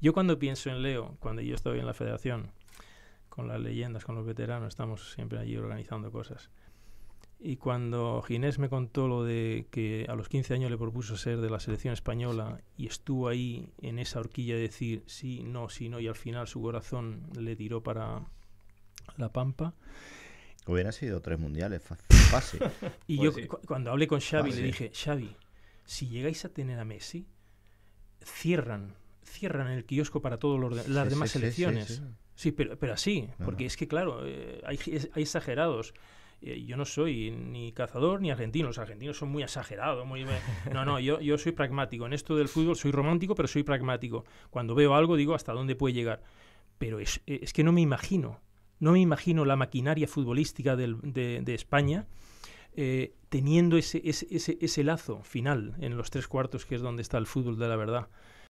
Yo cuando pienso en Leo, cuando yo estoy en la federación, con las leyendas, con los veteranos, estamos siempre allí organizando cosas. Y cuando Ginés me contó lo de que a los 15 años le propuso ser de la selección española y estuvo ahí en esa horquilla de decir sí, no, sí, no, y al final su corazón le tiró para la pampa. Hubiera sido tres mundiales, fácil. y pues yo cuando hablé con Xavi le dije, Xavi, si llegáis a tener a Messi, cierran cierran el kiosco para todas las demás elecciones. Sí, pero, pero así, porque es que, claro, eh, hay, exagerados. Eh, yo no soy ni cazador ni argentino. Los argentinos son muy exagerados. Muy... No, no, yo, soy pragmático. En esto del fútbol soy romántico, pero soy pragmático. Cuando veo algo digo hasta dónde puede llegar. Pero es, eh, que no me imagino, no me imagino la maquinaria futbolística de, España. teniendo ese, ese, ese, lazo final en los tres cuartos, que es donde está el fútbol de la verdad.